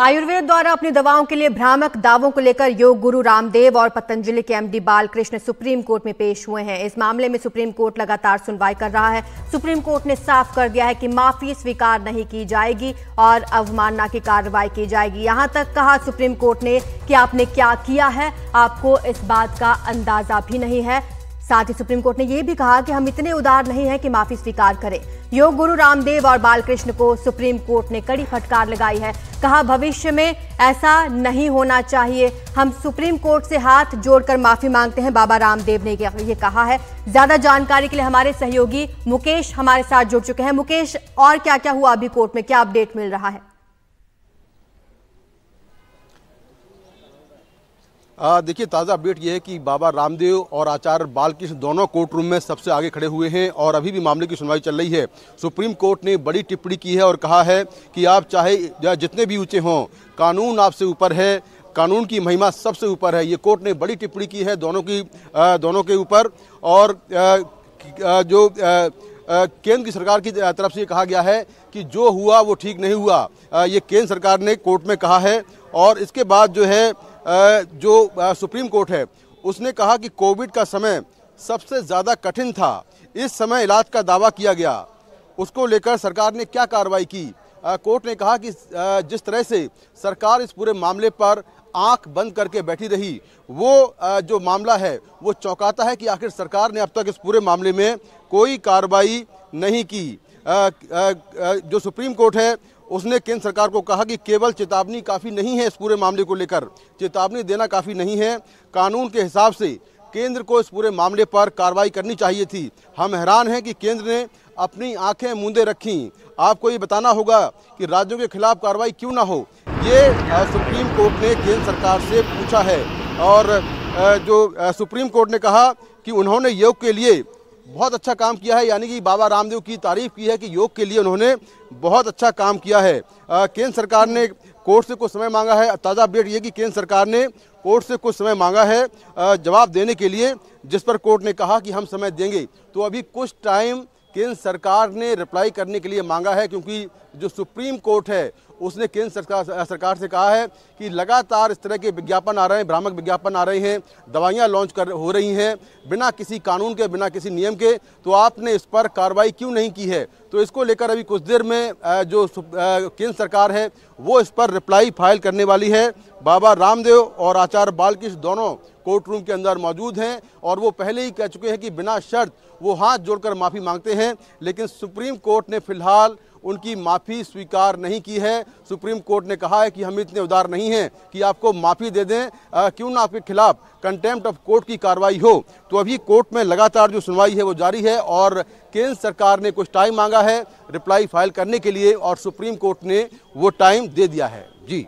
आयुर्वेद द्वारा अपनी दवाओं के लिए भ्रामक दावों को लेकर योग गुरु रामदेव और पतंजलि के एमडी बालकृष्ण सुप्रीम कोर्ट में पेश हुए हैं इस मामले में सुप्रीम कोर्ट लगातार सुनवाई कर रहा है सुप्रीम कोर्ट ने साफ कर दिया है कि माफी स्वीकार नहीं की जाएगी और अवमानना की कार्रवाई की जाएगी यहां तक कहा सुप्रीम कोर्ट ने कि आपने क्या किया है आपको इस बात का अंदाजा भी नहीं है साथ ही सुप्रीम कोर्ट ने यह भी कहा कि हम इतने उदार नहीं हैं कि माफी स्वीकार करें योग गुरु रामदेव और बालकृष्ण को सुप्रीम कोर्ट ने कड़ी फटकार लगाई है कहा भविष्य में ऐसा नहीं होना चाहिए हम सुप्रीम कोर्ट से हाथ जोड़कर माफी मांगते हैं बाबा रामदेव ने ये कहा है ज्यादा जानकारी के लिए हमारे सहयोगी मुकेश हमारे साथ जुड़ चुके हैं मुकेश और क्या क्या हुआ अभी कोर्ट में क्या अपडेट मिल रहा है देखिए ताज़ा अपडेट ये है कि बाबा रामदेव और आचार्य बालकृष्ण दोनों कोर्ट रूम में सबसे आगे खड़े हुए हैं और अभी भी मामले की सुनवाई चल रही है सुप्रीम कोर्ट ने बड़ी टिप्पणी की है और कहा है कि आप चाहे जितने भी ऊँचे हों कानून आपसे ऊपर है कानून की महिमा सबसे ऊपर है ये कोर्ट ने बड़ी टिप्पणी की है दोनों की दोनों के ऊपर और जो केंद्र की सरकार की तरफ से ये कहा गया है कि जो हुआ वो ठीक नहीं हुआ ये केंद्र सरकार ने कोर्ट में कहा है और इसके बाद जो है जो सुप्रीम कोर्ट है उसने कहा कि कोविड का समय सबसे ज़्यादा कठिन था इस समय इलाज का दावा किया गया उसको लेकर सरकार ने क्या कार्रवाई की कोर्ट ने कहा कि जिस तरह से सरकार इस पूरे मामले पर आंख बंद करके बैठी रही वो जो मामला है वो चौंकाता है कि आखिर सरकार ने अब तक इस पूरे मामले में कोई कार्रवाई नहीं की जो सुप्रीम कोर्ट है उसने केंद्र सरकार को कहा कि केवल चेतावनी काफ़ी नहीं है इस पूरे मामले को लेकर चेतावनी देना काफ़ी नहीं है कानून के हिसाब से केंद्र को इस पूरे मामले पर कार्रवाई करनी चाहिए थी हम हैरान हैं कि केंद्र ने अपनी आंखें मूंदे रखी आपको ये बताना होगा कि राज्यों के खिलाफ कार्रवाई क्यों ना हो ये सुप्रीम कोर्ट ने केंद्र सरकार से पूछा है और जो सुप्रीम कोर्ट ने कहा कि उन्होंने योग के लिए बहुत अच्छा काम किया है यानी कि बाबा रामदेव की तारीफ की है कि योग के लिए उन्होंने बहुत अच्छा काम किया है केंद्र सरकार ने कोर्ट से कुछ समय मांगा है ताज़ा अपडेट ये कि केंद्र सरकार ने कोर्ट से कुछ समय मांगा है जवाब देने के लिए जिस पर कोर्ट ने कहा कि हम समय देंगे तो अभी कुछ टाइम केंद्र सरकार ने रिप्लाई करने के लिए मांगा है क्योंकि जो सुप्रीम कोर्ट है उसने केंद्र सरकार सरकार से कहा है कि लगातार इस तरह के विज्ञापन आ रहे हैं भ्रामक विज्ञापन आ रहे हैं दवाइयां लॉन्च कर हो रही हैं बिना किसी कानून के बिना किसी नियम के तो आपने इस पर कार्रवाई क्यों नहीं की है तो इसको लेकर अभी कुछ देर में जो केंद्र सरकार है वो इस पर रिप्लाई फाइल करने वाली है बाबा रामदेव और आचार्य बालकृष्ण दोनों कोर्ट रूम के अंदर मौजूद हैं और वो पहले ही कह चुके हैं कि बिना शर्त वो हाथ जोड़कर माफ़ी मांगते हैं लेकिन सुप्रीम कोर्ट ने फिलहाल उनकी माफ़ी स्वीकार नहीं की है सुप्रीम कोर्ट ने कहा है कि हम इतने उदार नहीं हैं कि आपको माफ़ी दे दें क्यों ना आपके खिलाफ कंटेम्प्ट ऑफ कोर्ट की कार्रवाई हो तो अभी कोर्ट में लगातार जो सुनवाई है वो जारी है और केंद्र सरकार ने कुछ टाइम मांगा है रिप्लाई फाइल करने के लिए और सुप्रीम कोर्ट ने वो टाइम दे दिया है जी